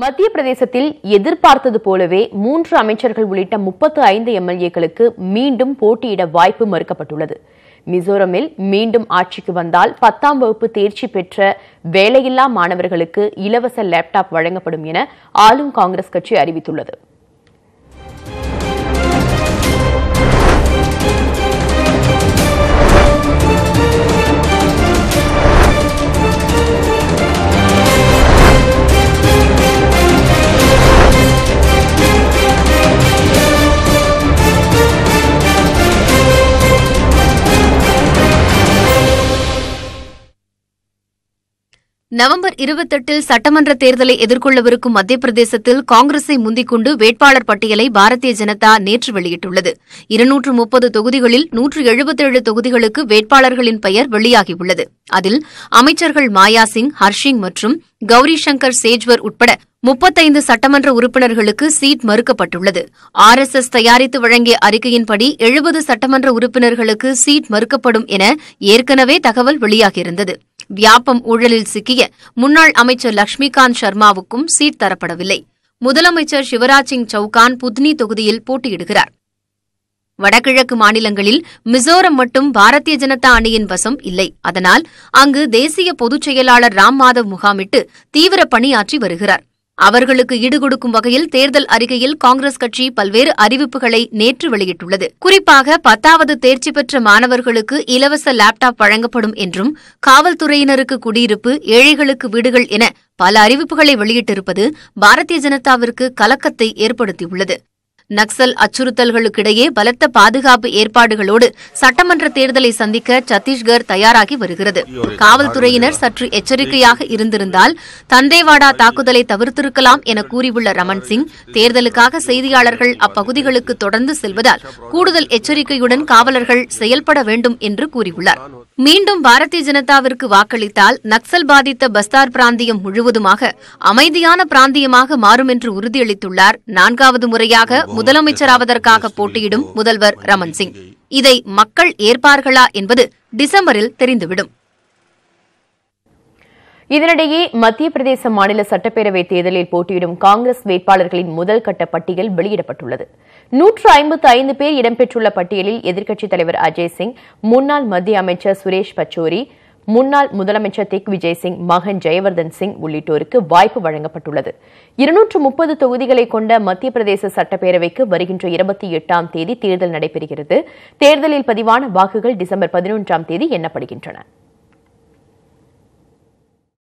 மத்திய பிரதேசத்தில் எதிர்பார்த்தது போலவே மூன்று அமைச்சர்கள் உள்ளிட்ட முப்பத்து ஐந்து எம்எல்ஏக்களுக்கு மீண்டும் போட்டியிட வாய்ப்பு மறுக்கப்பட்டுள்ளது மிசோரமில் மீண்டும் ஆட்சிக்கு வந்தால் பத்தாம் வகுப்பு தேர்ச்சி பெற்ற வேலையில்லா மாணவர்களுக்கு இலவச லேப்டாப் வழங்கப்படும் என ஆளும் காங்கிரஸ் கட்சி அறிவித்துள்ளது நவம்பர் இருபத்தெட்டில் சட்டமன்ற தேர்தலை எதிர்கொள்ளவிருக்கும் மத்திய பிரதேசத்தில் காங்கிரஸை முந்திக்கொண்டு வேட்பாளர் பட்டியலை பாரதிய ஜனதா நேற்று வெளியிட்டுள்ளது இருநூற்று முப்பது தொகுதிகளில் நூற்று எழுபத்தேழு தொகுதிகளுக்கு வேட்பாளர்களின் பெயர் வெளியாகியுள்ளது அதில் அமைச்சர்கள் மாயா சிங் ஹர்ஷிங் மற்றும் கௌரி சங்கர் சேஜ்வர் உட்பட முப்பத்தைந்து சட்டமன்ற உறுப்பினர்களுக்கு சீட் மறுக்கப்பட்டுள்ளது ஆர் எஸ் எஸ் தயாரித்து வழங்கிய அறிக்கையின்படி எழுபது சட்டமன்ற உறுப்பினர்களுக்கு சீட் மறுக்கப்படும் என ஏற்கனவே தகவல் வெளியாகியிருந்தது வியாபம் ஊழலில் சிக்கிய முன்னாள் அமைச்சர் லட்சுமிகாந்த் சர்மாவுக்கும் சீட் தரப்படவில்லை முதலமைச்சர் சிவராஜ் சிங் சௌகான் புத்னி தொகுதியில் போட்டியிடுகிறார் வடகிழக்கு மாநிலங்களில் மிசோரம் மட்டும் பாரதிய ஜனதா அணியின் வசம் இல்லை அதனால் அங்கு தேசிய பொதுச் செயலாளர் ராம் மாதவ் முகாமிட்டு தீவிர பணியாற்றி வருகிறார் அவர்களுக்கு ஈடுகொடுக்கும் வகையில் தேர்தல் அறிக்கையில் காங்கிரஸ் கட்சி பல்வேறு அறிவிப்புகளை நேற்று வெளியிட்டுள்ளது குறிப்பாக பத்தாவது தேர்ச்சி பெற்ற மாணவர்களுக்கு இலவச லேப்டாப் வழங்கப்படும் என்றும் காவல்துறையினருக்கு குடியிருப்பு ஏழைகளுக்கு வீடுகள் என பல அறிவிப்புகளை வெளியிட்டிருப்பது பாரதிய ஜனதாவிற்கு கலக்கத்தை ஏற்படுத்தியுள்ளது நக்சல் அச்சுறுத்தல்களுக்கிடையே பலத்த பாதுகாப்பு ஏற்பாடுகளோடு சட்டமன்ற தேர்தலை சந்திக்க சத்தீஸ்கர் தயாராகி வருகிறது காவல்துறையினர் சற்று எச்சரிக்கையாக இருந்திருந்தால் தந்தேவாடா தாக்குதலை தவிர்த்திருக்கலாம் என கூறியுள்ள ரமன் சிங் தேர்தலுக்காக செய்தியாளர்கள் அப்பகுதிகளுக்கு தொடர்ந்து செல்வதால் கூடுதல் எச்சரிக்கையுடன் காவலர்கள் செயல்பட வேண்டும் என்று கூறியுள்ளார் மீண்டும் பாரதிய ஜனதாவிற்கு வாக்களித்தால் நக்சல் பாதித்த பஸ்தார் பிராந்தியம் முழுவதுமாக அமைதியான பிராந்தியமாக மாறும் என்று உறுதியளித்துள்ளார் நான்காவது முறையாக முதலமைச்சராவதற்காக போட்டியிடும் முதல்வர் ரமன் சிங் இதை மக்கள் ஏற்பார்களா என்பது டிசம்பரில் தெரிந்துவிடும் இதனிடையே மத்திய பிரதேச மாநில சட்டப்பேரவை தேர்தலில் போட்டியிடும் காங்கிரஸ் வேட்பாளர்களின் முதல் கட்ட பட்டியல் வெளியிடப்பட்டுள்ளது நூற்று ஐம்பத்து ஐந்து பேர் இடம்பெற்றுள்ள பட்டியலில் எதிர்க்கட்சித் தலைவர் அஜய் சிங் முன்னாள் மத்திய அமைச்சர் சுரேஷ் பச்சோரி முன்னாள் முதலமைச்சர் திக் விஜய் சிங் மகன் ஜெயவர்தன் சிங் உள்ளிட்டோருக்கு வாய்ப்பு வழங்கப்பட்டுள்ளது இருநூற்று முப்பது தொகுதிகளை கொண்ட மத்திய பிரதேச சட்டப்பேரவைக்கு வருகின்ற இருபத்தி எட்டாம் தேதி தேர்தல் நடைபெறுகிறது தேர்தலில் பதிவான வாக்குகள் டிசம்பர் பதினொன்றாம் தேதி எண்ணப்படுகின்றன